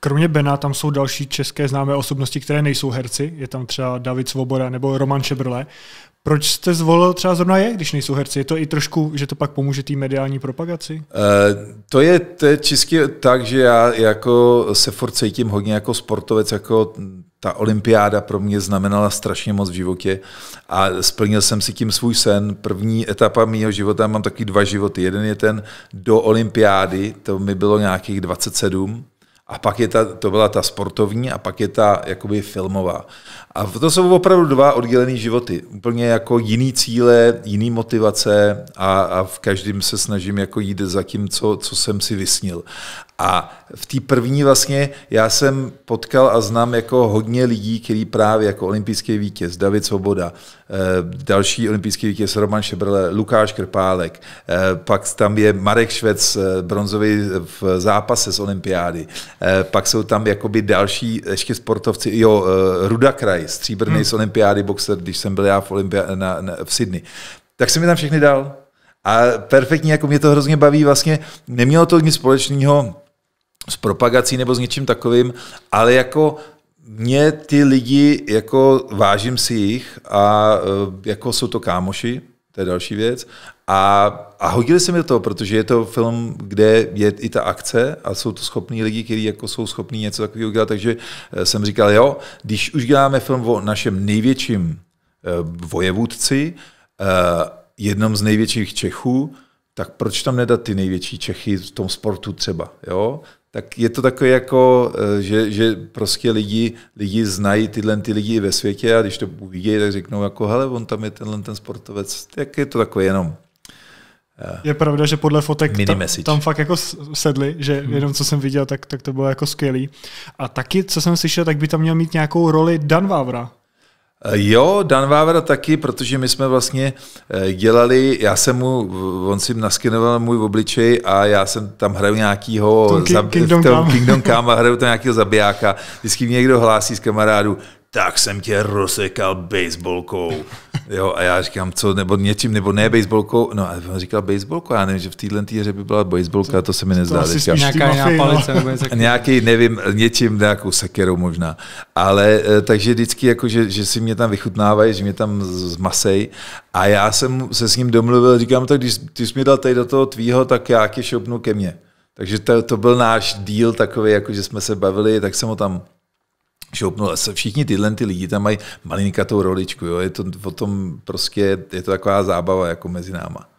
Kromě Bena tam jsou další české známé osobnosti, které nejsou herci. Je tam třeba David Svoboda nebo Roman Šebrle. Proč jste zvolil třeba zrovna je, když nejsou herci? Je to i trošku, že to pak pomůže té mediální propagaci? Uh, to, je, to je čistě tak, že já jako se furt cítím hodně jako sportovec, jako ta olympiáda pro mě znamenala strašně moc v životě a splnil jsem si tím svůj sen. První etapa mého života, mám taky dva životy. Jeden je ten do olympiády, to mi bylo nějakých 27 a pak je ta, to byla ta sportovní a pak je ta jakoby filmová. A to jsou opravdu dva oddělené životy. Úplně jako jiný cíle, jiný motivace a, a v každém se snažím jako jít za tím, co, co jsem si vysnil. A v té první vlastně já jsem potkal a znám jako hodně lidí, který právě jako olympijský vítěz David Svoboda, eh, další olympijský vítěz Roman Šebrle, Lukáš Krpálek, eh, pak tam je Marek Švec, eh, bronzový v zápase z olympiády, pak jsou tam jakoby další ještě sportovci, jo, Ruda Kraj, stříbrný hmm. z olympiády boxer, když jsem byl já v, olympia, na, na, v Sydney. Tak jsem mi tam všechny dal. A perfektně, jako mě to hrozně baví, vlastně nemělo to nic společného s propagací nebo s něčím takovým, ale jako mě ty lidi, jako vážím si jich a e, jako jsou to kámoši, to je další věc. A, a hodili se mi do toho, protože je to film, kde je i ta akce a jsou to schopní lidi, kteří jako jsou schopní něco takového udělat. Takže e, jsem říkal, jo, když už děláme film o našem největším e, vojevůdci, jednom z největších Čechů, tak proč tam nedat ty největší Čechy v tom sportu třeba, jo? Tak je to takové jako, eh, že, že prostě lidi, lidi znají tyhle ty lidi ve světě a když to uvidí, tak řeknou jako, hele, on tam je tenhle ten sportovec, tak je to takové jenom eh, je pravda, že podle fotek tam, tam fakt jako sedli, že hmm. jenom co jsem viděl, tak, tak to bylo jako skvělý. A taky, co jsem slyšel, tak by tam měl mít nějakou roli Dan Vávra. Jo, Dan Vávra taky, protože my jsme vlastně eh, dělali, já jsem mu, on si naskinoval můj obličej a já jsem tam hraju nějakýho, King, Kingdom, v tom Kingdom Come a hraju tam nějakého zabijáka. Vždycky mě někdo hlásí z kamarádu, tak jsem tě rozsekal baseballkou. Jo, a já říkám, co, nebo něčím, nebo ne baseballkou. No a on říkal baseballkou, já nevím, že v téhle hře by byla baseballka, to se mi nezdá. To asi nějaká jiná palice. No. Nebo nějaký, nevím, něčím, nějakou sekerou možná. Ale eh, takže vždycky, jako, že, že si mě tam vychutnávají, že mě tam zmasej. A já jsem se s ním domluvil, říkám, tak když ty jsi mě dal tady do toho tvýho, tak já tě šopnu ke mně. Takže to, to byl náš díl takový, jako že jsme se bavili, tak jsem ho tam šoupnul. Všichni tyhle ty lidi tam mají malinkatou roličku, jo? je to potom prostě, je to taková zábava jako mezi náma.